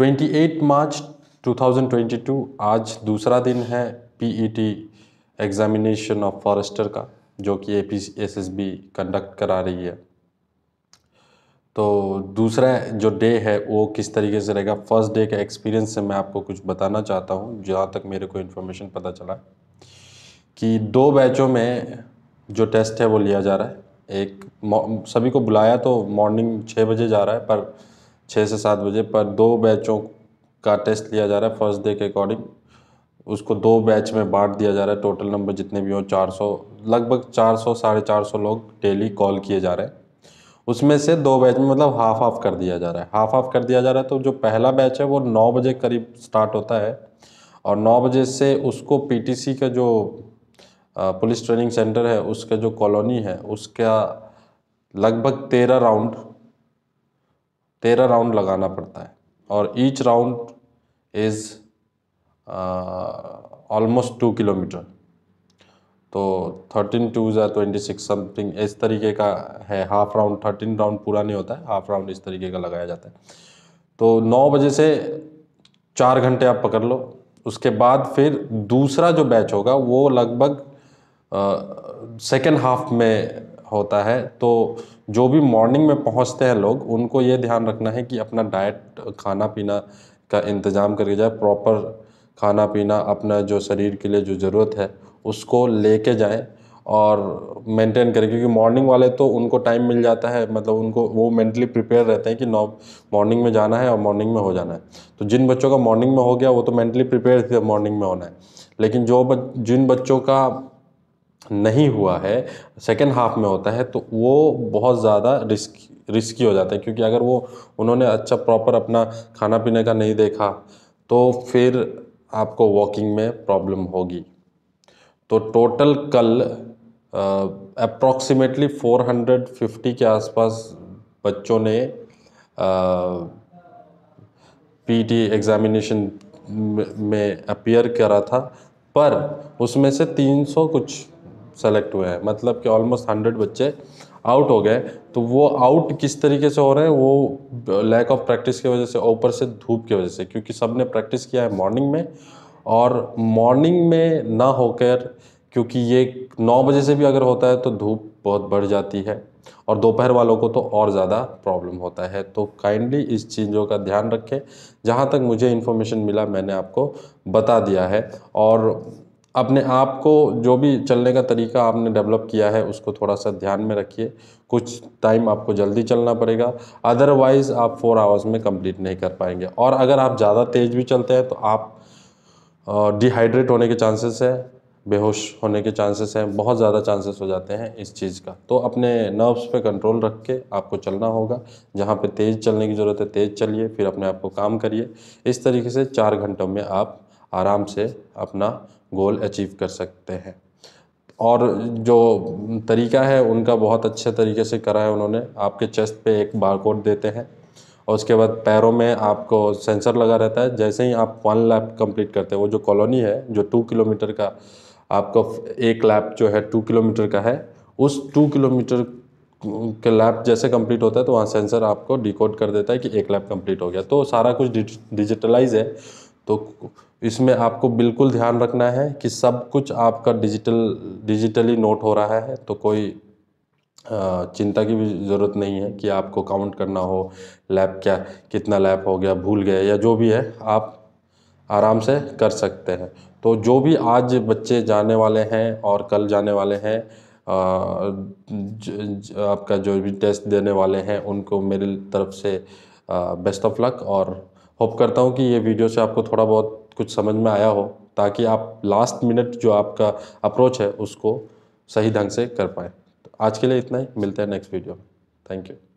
28 मार्च 2022 आज दूसरा दिन है पीईटी एग्जामिनेशन ऑफ फॉरेस्टर का जो कि एसएसबी कंडक्ट करा रही है तो दूसरा जो डे है वो किस तरीके से रहेगा फर्स्ट डे का एक्सपीरियंस से मैं आपको कुछ बताना चाहता हूँ जहाँ तक मेरे को इन्फॉर्मेशन पता चला कि दो बैचों में जो टेस्ट है वो लिया जा रहा है एक सभी को बुलाया तो मॉर्निंग छः बजे जा रहा है पर छः से सात बजे पर दो बैचों का टेस्ट लिया जा रहा है फर्स्ट डे के अकॉर्डिंग उसको दो बैच में बांट दिया जा रहा है टोटल नंबर जितने भी हों चार सौ लगभग चार सौ साढ़े चार सौ लोग डेली कॉल किए जा रहे हैं उसमें से दो बैच में मतलब हाफ ऑफ कर दिया जा रहा है हाफ ऑफ कर दिया जा रहा है तो जो पहला बैच है वो नौ बजे करीब स्टार्ट होता है और नौ बजे से उसको पी का जो पुलिस ट्रेनिंग सेंटर है उसका जो कॉलोनी है उसका लगभग तेरह राउंड तेरह राउंड लगाना पड़ता है और each round is almost two kilometre तो थर्टीन टू या ट्वेंटी सिक्स समथिंग इस तरीके का है हाफ राउंड थर्टीन राउंड पूरा नहीं होता है हाफ राउंड इस तरीके का लगाया जाता है तो नौ बजे से चार घंटे आप पकड़ लो उसके बाद फिर दूसरा जो बैच होगा वो लगभग सेकेंड हाफ में होता है तो जो भी मॉर्निंग में पहुंचते हैं लोग उनको ये ध्यान रखना है कि अपना डाइट खाना पीना का इंतज़ाम करके जाए प्रॉपर खाना पीना अपना जो शरीर के लिए जो ज़रूरत है उसको लेके जाए और मेंटेन करें क्योंकि मॉर्निंग वाले तो उनको टाइम मिल जाता है मतलब उनको वो मेंटली प्रिपेयर रहते हैं कि नौ मॉर्निंग में जाना है और मॉर्निंग में हो जाना है तो जिन बच्चों का मॉर्निंग में हो गया वो तो मेंटली प्रिपेयर थे मॉर्निंग में होना है लेकिन जो बच जिन बच्चों का नहीं हुआ है सेकेंड हाफ में होता है तो वो बहुत ज़्यादा रिस्क रिस्की हो जाता है क्योंकि अगर वो उन्होंने अच्छा प्रॉपर अपना खाना पीने का नहीं देखा तो फिर आपको वॉकिंग में प्रॉब्लम होगी तो टोटल कल अप्रॉक्सीमेटली 450 के आसपास बच्चों ने पीटी एग्ज़ामिनेशन e में अपियर करा था पर उसमें से 300 कुछ सेलेक्ट हुए हैं मतलब कि ऑलमोस्ट हंड्रेड बच्चे आउट हो गए तो वो आउट किस तरीके से हो रहे हैं वो लैक ऑफ प्रैक्टिस की वजह से ऊपर से धूप की वजह से क्योंकि सब ने प्रैक्टिस किया है मॉर्निंग में और मॉर्निंग में ना होकर क्योंकि ये नौ बजे से भी अगर होता है तो धूप बहुत बढ़ जाती है और दोपहर वालों को तो और ज़्यादा प्रॉब्लम होता है तो काइंडली इस चीज़ों का ध्यान रखें जहाँ तक मुझे इन्फॉर्मेशन मिला मैंने आपको बता दिया है और अपने आप को जो भी चलने का तरीका आपने डेवलप किया है उसको थोड़ा सा ध्यान में रखिए कुछ टाइम आपको जल्दी चलना पड़ेगा अदरवाइज़ आप फोर आवर्स में कंप्लीट नहीं कर पाएंगे और अगर आप ज़्यादा तेज़ भी चलते हैं तो आप डिहाइड्रेट होने के चांसेस है बेहोश होने के चांसेस हैं बहुत ज़्यादा चांसेस हो जाते हैं इस चीज़ का तो अपने नर्व्स पे कंट्रोल रख के आपको चलना होगा जहाँ पे तेज़ चलने की ज़रूरत है तेज़ चलिए फिर अपने आप को काम करिए इस तरीके से चार घंटों में आप आराम से अपना गोल अचीव कर सकते हैं और जो तरीका है उनका बहुत अच्छे तरीके से करा है उन्होंने आपके चेस्ट पे एक बारकोड देते हैं और उसके बाद पैरों में आपको सेंसर लगा रहता है जैसे ही आप वन लैप कंप्लीट करते हैं वो जो कॉलोनी है जो टू किलोमीटर का आपको एक लैप जो है टू किलोमीटर का है उस टू किलोमीटर के लैप जैसे कंप्लीट होता है तो वहाँ सेंसर आपको डिकोड कर देता है कि एक लैप कंप्लीट हो गया तो सारा कुछ डिजिटलाइज है तो इसमें आपको बिल्कुल ध्यान रखना है कि सब कुछ आपका डिजिटल डिजिटली नोट हो रहा है तो कोई चिंता की भी ज़रूरत नहीं है कि आपको काउंट करना हो लैप क्या कितना लैप हो गया भूल गया या जो भी है आप आराम से कर सकते हैं तो जो भी आज बच्चे जाने वाले हैं और कल जाने वाले हैं ज, ज, आपका जो भी टेस्ट देने वाले हैं उनको मेरी तरफ से बेस्ट ऑफ लक और होप करता हूँ कि ये वीडियो से आपको थोड़ा बहुत कुछ समझ में आया हो ताकि आप लास्ट मिनट जो आपका अप्रोच है उसको सही ढंग से कर पाएँ तो आज के लिए इतना ही मिलते हैं नेक्स्ट वीडियो में थैंक यू